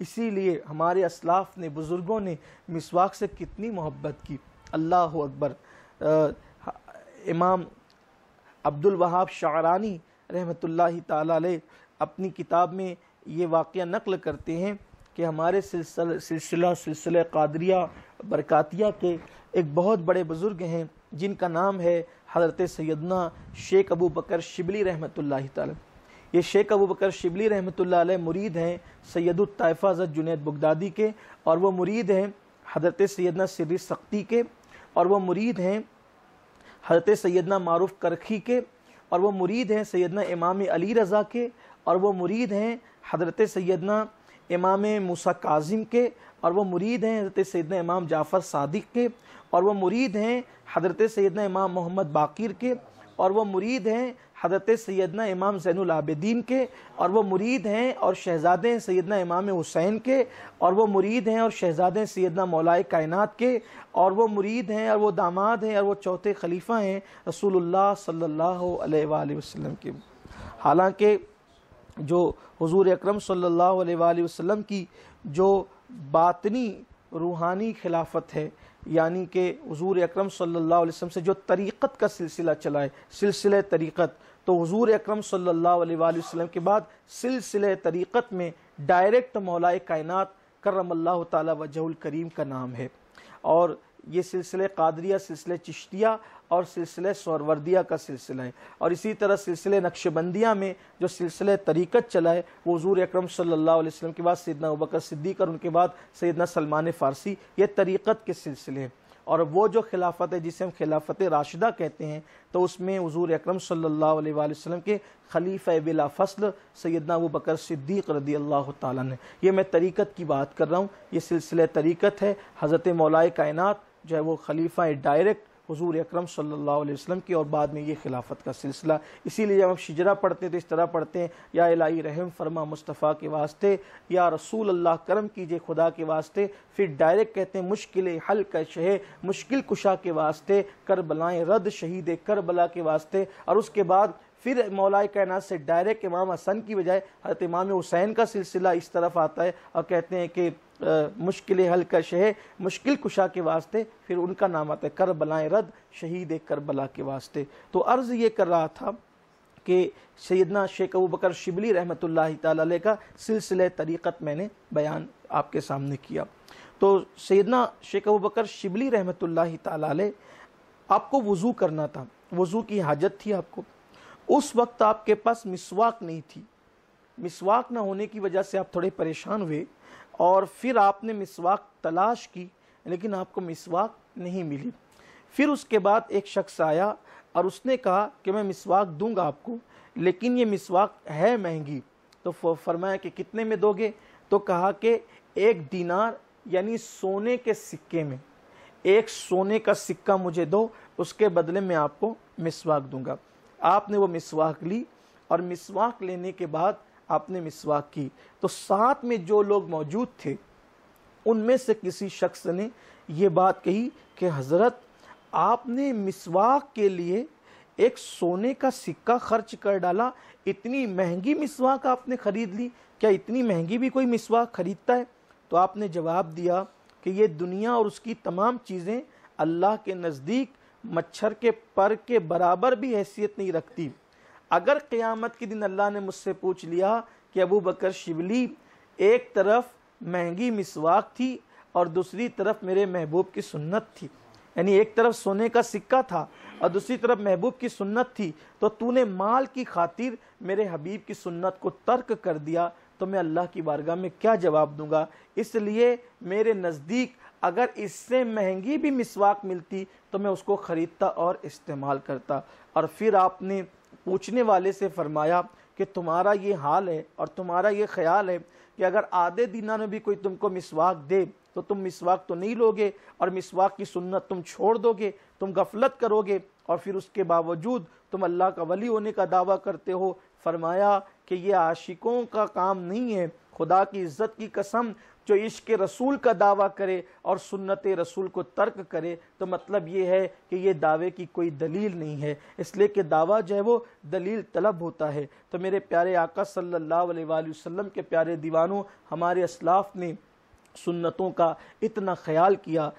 इसीलिए हमारे असलाफ ने बुज़ुर्गों ने मिसवाक से कितनी मोहब्बत की अल्लाह अकबर इमाम अब्दुल वहाब शारानी रहमत ताला अपनी किताब में ये वाक़ नकल करते हैं कि हमारे सिलसिला सिलसिला सिलसिले कादरिया बरकातिया के एक बहुत बड़े बुज़ुर्ग हैं जिनका नाम है हज़रत सैदना शेख अबू बकर शिबली रहमत ताला ये शेख अबू बकर शिबली रहमत मुरीद हैं सैदुलताइफ़ा हज़रत जुनेद बगदादी के और वह मुरीद हैं हज़रत सैदना सिर्री सख्ती के और वह मुरीद हैं हज़रत सैदना मारूफ करखी के और वह मुरीद हैं सैदना इमाम अली रज़ा के और वह मुरीद हैं हज़रत सैदना इमाम मूसा काजिम के और वह मुरीद हैं हज़रत सैदना इमाम जाफ़र सादिक के और वह मुरीद हैं हज़रत सैदना इमाम मोहम्मद बाकीर के और वह मुरीद हैं हज़रत सैदना इमाम ज़ैनआबदीन के और वो मुरीद हैं और शहज़ादे सैदना इमाम हुसैन के और वो मुरीद हैं और शहज़ादे सैदना मौलाए कायन के और वो मुरीद हैं और वो दामाद हैं और वो चौथे खलीफा हैं रसूलुल्लाह सल्ला वसलम के हालांकि जो हजूर अक्रम सल्ला वसलम की जो बातनी रूहानी खिलाफत है यानी कि हजूर अक्रम सम से जो तरीक़त का सिलसिला चलाए सिलसिले तरीक़त तो हजूर अक्रम सम के बाद सिलसिले तरीक़त में डायरेक्ट मौलाए कायनत करम तजहुल करीम का नाम है और ये सिलसिले कादरिया सिलसिले चिश्तिया और सिलसिले सौरवर्दिया का सिलसिला है और इसी तरह सिलसिले नक्शबंदिया में जो सिलसिले तरीक़त चला है वो हजूर अक्रम सल्ला वसलम के बाद सैदना उबकर सिद्दीक और उनके बाद सैदना सलमान फ़ारसी ये तरीक़त के सिलसिले हैं और वो जो खिलाफत है जिसे हम खिलाफत राशिदा कहते हैं तो उसमें हजूर अक्रम सल्लाम के खलीफ बिला फसल सैदना अबू बकर सिद्दीक रदी अल्लाह ते ये मैं तरीक़त की बात कर रहा हूँ ये सिलसिला तरीक़त है हज़रत मौलाए कायनत जो है वो खलीफा डायरेक्ट हजूर अक्रम सल्लल्लाहु की और बाद में ये खिलाफत का सिलसिला इसीलिए जब हम शिजरा पढ़ते हैं तो इस तरह पढ़ते हैं या इलाई रहम फरमा मुस्तफ़ा के वास्ते या रसूल अल्लाह करम कीजिए खुदा के वास्ते फिर डायरेक्ट कहते हैं मुश्किल हल का शह मुश्किल कुशा के वास्ते बलाएँ रद शहीद कर बला के वास्ते और उसके बाद फिर मौलाए कायनात से डायरेक्ट इमाम हसन की बजाय हरत इमाम हुसैन का सिलसिला इस तरफ आता है और कहते हैं कि मुश्किल हल कश है मुश्किल कुशा के वास्ते फिर उनका नाम आता है कर रद शहीद कर बला के वास्ते तो अर्ज़ ये कर रहा था कि सैदना शेख अबू बकर शिबली रहमत ताली का सिलसिले तरीक़त मैंने बयान आपके सामने किया तो सैदना शेख अबू बकर शिबली रहमत ताली आपको वज़ू करना था वज़ू की हाजत थी आपको उस वक्त आपके पास मिसवाक नहीं थी मिसवाक ना होने की वजह से आप थोड़े परेशान हुए और फिर आपने मिसवाक तलाश की लेकिन आपको मिसवाक नहीं मिली फिर उसके बाद एक शख्स आया और उसने कहा कि मैं मिसवाक दूंगा आपको लेकिन ये मिसवाक है महंगी तो फरमाया कि कितने में दोगे तो कहा कि एक दीनार यानी सोने के सिक्के में एक सोने का सिक्का मुझे दो उसके बदले में आपको मिसवाक दूंगा आपने वो मिसवाक ली और मिसवाक लेने के बाद आपने मिसवाक की तो साथ में जो लोग मौजूद थे उनमें से किसी शख्स ने ये बात कही कि हज़रत आपने मिसवाक के लिए एक सोने का सिक्का खर्च कर डाला इतनी महंगी मिसवाक आपने ख़रीद ली क्या इतनी महंगी भी कोई मिसवाक ख़रीदता है तो आपने जवाब दिया कि ये दुनिया और उसकी तमाम चीज़ें अल्लाह के नज़दीक मच्छर के पर के बराबर भी हैसियत नहीं रखती अगर क्यामत के दिन अल्लाह ने मुझसे पूछ लिया कि अबू बकर शिबली एक तरफ महंगी मिसवाक थी और दूसरी तरफ मेरे महबूब की सुन्नत थी यानी एक तरफ सोने का सिक्का था और दूसरी तरफ महबूब की सुन्नत थी तो तूने माल की खातिर मेरे हबीब की सुन्नत को तर्क कर दिया तो मैं अल्लाह की बारगाह में क्या जवाब दूंगा इसलिए मेरे नज़दीक अगर इससे महंगी भी मिसवाक मिलती तो मैं उसको ख़रीदता और इस्तेमाल करता और फिर आपने पूछने वाले से फरमाया कि तुम्हारा ये हाल है और तुम्हारा ये ख्याल है कि अगर आधे दिना में भी कोई तुमको मिसवाक दे तो तुम मिसवाक तो नहीं लोगे और मिसवाक की सुन्नत तुम छोड़ दोगे तुम गफलत करोगे और फिर उसके बावजूद तुम अल्लाह का वली होने का दावा करते हो फरमाया कि ये आशिकों का काम नहीं है खुदा की इज्जत की कसम जो इश्क रसूल का दावा करे और सुन्नत रसूल को तर्क करे तो मतलब ये है कि ये दावे की कोई दलील नहीं है इसलिए कि दावा जो है वो दलील तलब होता है तो मेरे प्यारे आका सल्लल्लाहु अलैहि वसल्लम के प्यारे दीवानों हमारे असलाफ ने सुन्नतों का इतना ख्याल किया